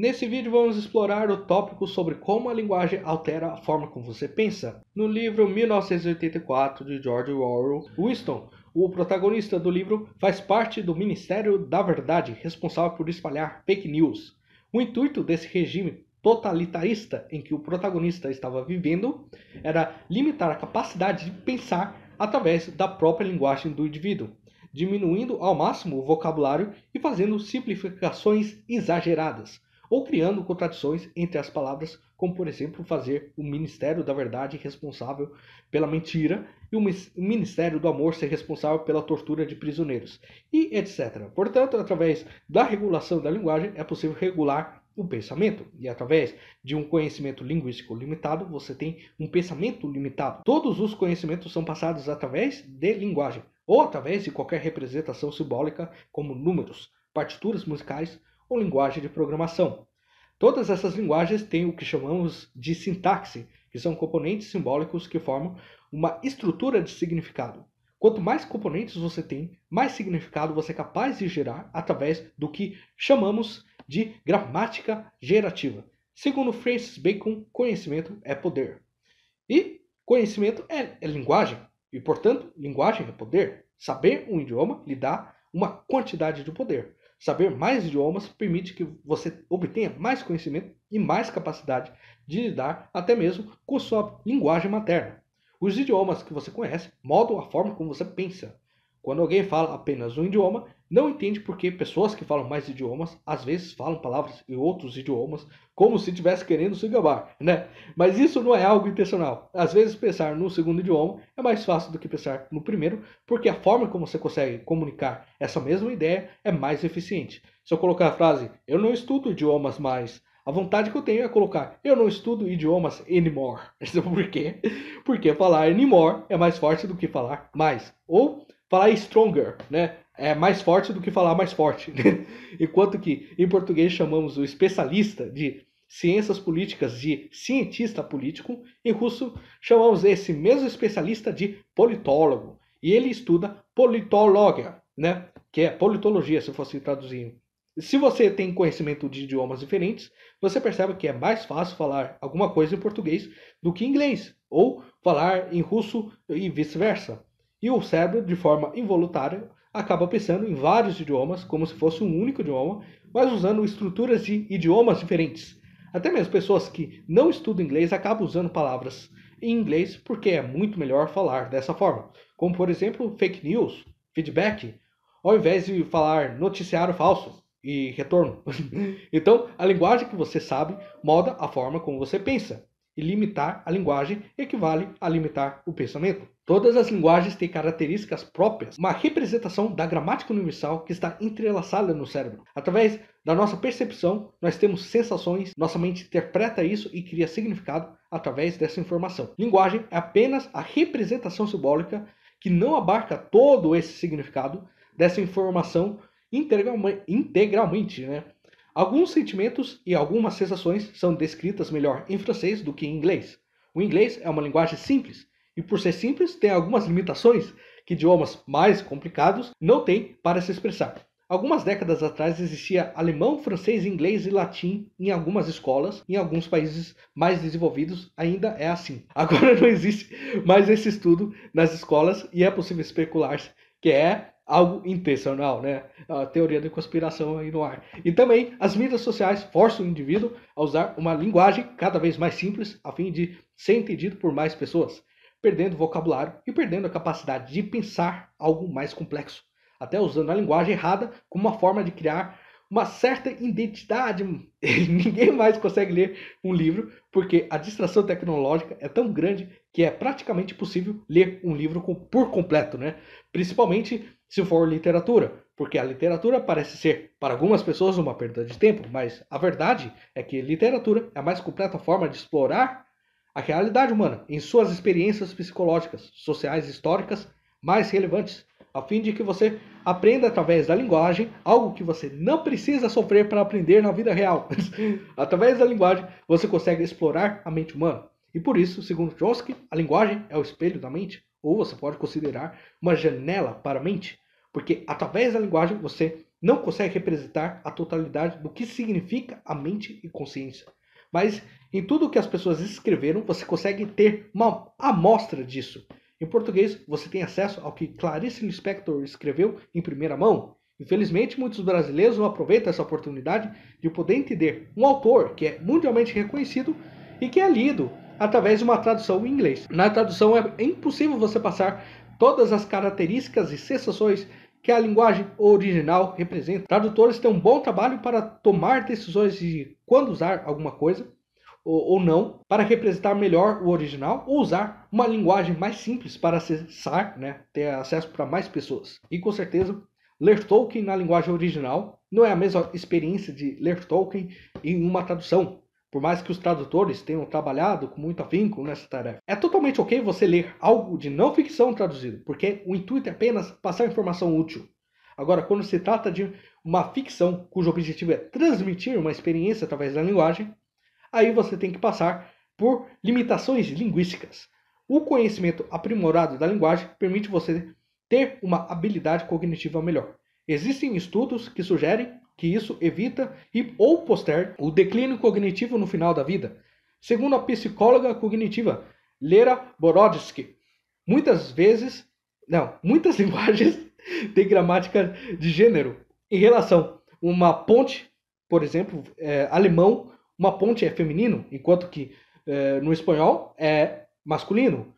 Nesse vídeo vamos explorar o tópico sobre como a linguagem altera a forma como você pensa. No livro 1984 de George Orwell, Winston, o protagonista do livro, faz parte do Ministério da Verdade, responsável por espalhar fake news. O intuito desse regime totalitarista em que o protagonista estava vivendo era limitar a capacidade de pensar através da própria linguagem do indivíduo, diminuindo ao máximo o vocabulário e fazendo simplificações exageradas ou criando contradições entre as palavras, como por exemplo fazer o ministério da verdade responsável pela mentira e o ministério do amor ser responsável pela tortura de prisioneiros, e etc. Portanto, através da regulação da linguagem é possível regular o pensamento, e através de um conhecimento linguístico limitado, você tem um pensamento limitado. Todos os conhecimentos são passados através de linguagem, ou através de qualquer representação simbólica, como números, partituras musicais ou linguagem de programação. Todas essas linguagens têm o que chamamos de sintaxe, que são componentes simbólicos que formam uma estrutura de significado. Quanto mais componentes você tem, mais significado você é capaz de gerar através do que chamamos de gramática gerativa. Segundo Francis Bacon, conhecimento é poder. E conhecimento é, é linguagem, e portanto, linguagem é poder. Saber um idioma lhe dá uma quantidade de poder. Saber mais idiomas permite que você obtenha mais conhecimento e mais capacidade de lidar até mesmo com sua linguagem materna. Os idiomas que você conhece moldam a forma como você pensa, quando alguém fala apenas um idioma, não entende porque pessoas que falam mais idiomas às vezes falam palavras em outros idiomas como se estivesse querendo se gabar, né? Mas isso não é algo intencional. Às vezes pensar no segundo idioma é mais fácil do que pensar no primeiro, porque a forma como você consegue comunicar essa mesma ideia é mais eficiente. Se eu colocar a frase eu não estudo idiomas mais, a vontade que eu tenho é colocar eu não estudo idiomas anymore. Por quê? Porque falar anymore é mais forte do que falar mais. Ou Falar stronger, né? É mais forte do que falar mais forte. Né? Enquanto que em português chamamos o especialista de ciências políticas de cientista político, em russo chamamos esse mesmo especialista de politólogo. E ele estuda politologia, né? Que é politologia, se fosse traduzir. Se você tem conhecimento de idiomas diferentes, você percebe que é mais fácil falar alguma coisa em português do que em inglês, ou falar em russo e vice-versa. E o cérebro, de forma involuntária, acaba pensando em vários idiomas como se fosse um único idioma, mas usando estruturas de idiomas diferentes. Até mesmo pessoas que não estudam inglês acabam usando palavras em inglês porque é muito melhor falar dessa forma. Como, por exemplo, fake news, feedback, ao invés de falar noticiário falso e retorno. então, a linguagem que você sabe molda a forma como você pensa. E limitar a linguagem equivale a limitar o pensamento. Todas as linguagens têm características próprias, uma representação da gramática universal que está entrelaçada no cérebro. Através da nossa percepção, nós temos sensações, nossa mente interpreta isso e cria significado através dessa informação. Linguagem é apenas a representação simbólica que não abarca todo esse significado dessa informação integralmente, integralmente né? Alguns sentimentos e algumas sensações são descritas melhor em francês do que em inglês. O inglês é uma linguagem simples e, por ser simples, tem algumas limitações que idiomas mais complicados não têm para se expressar. Algumas décadas atrás existia alemão, francês, inglês e latim em algumas escolas, em alguns países mais desenvolvidos ainda é assim. Agora não existe mais esse estudo nas escolas e é possível especular que é algo intencional, né? A teoria da conspiração aí no ar. E também as mídias sociais forçam o indivíduo a usar uma linguagem cada vez mais simples a fim de ser entendido por mais pessoas, perdendo vocabulário e perdendo a capacidade de pensar algo mais complexo, até usando a linguagem errada como uma forma de criar uma certa identidade. Ninguém mais consegue ler um livro porque a distração tecnológica é tão grande que é praticamente possível ler um livro por completo, né? Principalmente se for literatura, porque a literatura parece ser para algumas pessoas uma perda de tempo, mas a verdade é que literatura é a mais completa forma de explorar a realidade humana em suas experiências psicológicas, sociais, históricas mais relevantes a fim de que você aprenda através da linguagem algo que você não precisa sofrer para aprender na vida real. através da linguagem, você consegue explorar a mente humana. E por isso, segundo Chomsky, a linguagem é o espelho da mente, ou você pode considerar uma janela para a mente, porque através da linguagem você não consegue representar a totalidade do que significa a mente e consciência. Mas em tudo que as pessoas escreveram, você consegue ter uma amostra disso. Em português, você tem acesso ao que Clarice Lispector escreveu em primeira mão. Infelizmente, muitos brasileiros não aproveitam essa oportunidade de poder entender um autor que é mundialmente reconhecido e que é lido através de uma tradução em inglês. Na tradução é impossível você passar todas as características e sensações que a linguagem original representa. Tradutores têm um bom trabalho para tomar decisões de quando usar alguma coisa, ou não, para representar melhor o original ou usar uma linguagem mais simples para acessar, né, ter acesso para mais pessoas. E com certeza, ler Tolkien na linguagem original não é a mesma experiência de ler Tolkien em uma tradução, por mais que os tradutores tenham trabalhado com muito afinco nessa tarefa. É totalmente ok você ler algo de não ficção traduzido, porque o intuito é apenas passar informação útil. Agora, quando se trata de uma ficção cujo objetivo é transmitir uma experiência através da linguagem, aí você tem que passar por limitações linguísticas. O conhecimento aprimorado da linguagem permite você ter uma habilidade cognitiva melhor. Existem estudos que sugerem que isso evita e ou posterga o declínio cognitivo no final da vida. Segundo a psicóloga cognitiva Lera Borodsky, muitas vezes, não, muitas linguagens têm gramática de gênero. Em relação, uma ponte, por exemplo, é, alemão uma ponte é feminino, enquanto que é, no espanhol é masculino.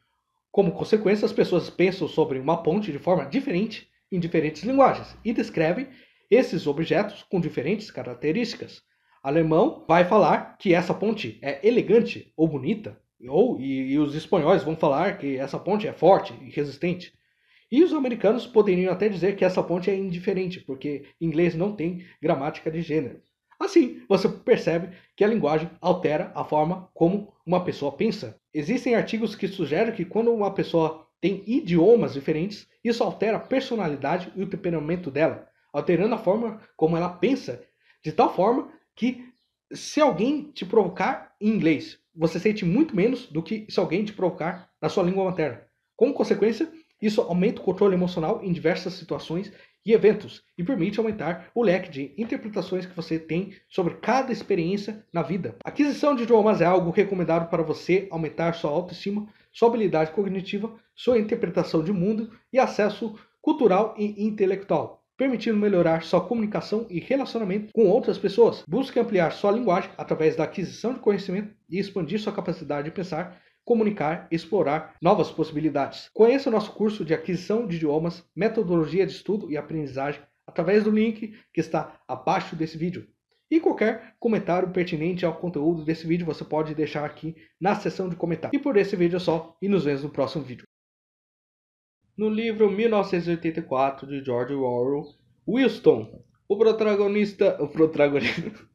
Como consequência, as pessoas pensam sobre uma ponte de forma diferente em diferentes linguagens e descrevem esses objetos com diferentes características. Alemão vai falar que essa ponte é elegante ou bonita, ou e, e os espanhóis vão falar que essa ponte é forte e resistente. E os americanos poderiam até dizer que essa ponte é indiferente, porque inglês não tem gramática de gênero. Assim, você percebe que a linguagem altera a forma como uma pessoa pensa. Existem artigos que sugerem que quando uma pessoa tem idiomas diferentes, isso altera a personalidade e o temperamento dela, alterando a forma como ela pensa, de tal forma que se alguém te provocar em inglês, você sente muito menos do que se alguém te provocar na sua língua materna. Como consequência, isso aumenta o controle emocional em diversas situações e eventos e permite aumentar o leque de interpretações que você tem sobre cada experiência na vida. A aquisição de idiomas é algo recomendado para você aumentar sua autoestima, sua habilidade cognitiva, sua interpretação de mundo e acesso cultural e intelectual permitindo melhorar sua comunicação e relacionamento com outras pessoas. Busque ampliar sua linguagem através da aquisição de conhecimento e expandir sua capacidade de pensar comunicar explorar novas possibilidades. Conheça o nosso curso de aquisição de idiomas, metodologia de estudo e aprendizagem através do link que está abaixo desse vídeo. E qualquer comentário pertinente ao conteúdo desse vídeo você pode deixar aqui na seção de comentários. E por esse vídeo é só e nos vemos no próximo vídeo. No livro 1984 de George Orwell, Wilson, o protagonista, o protagonista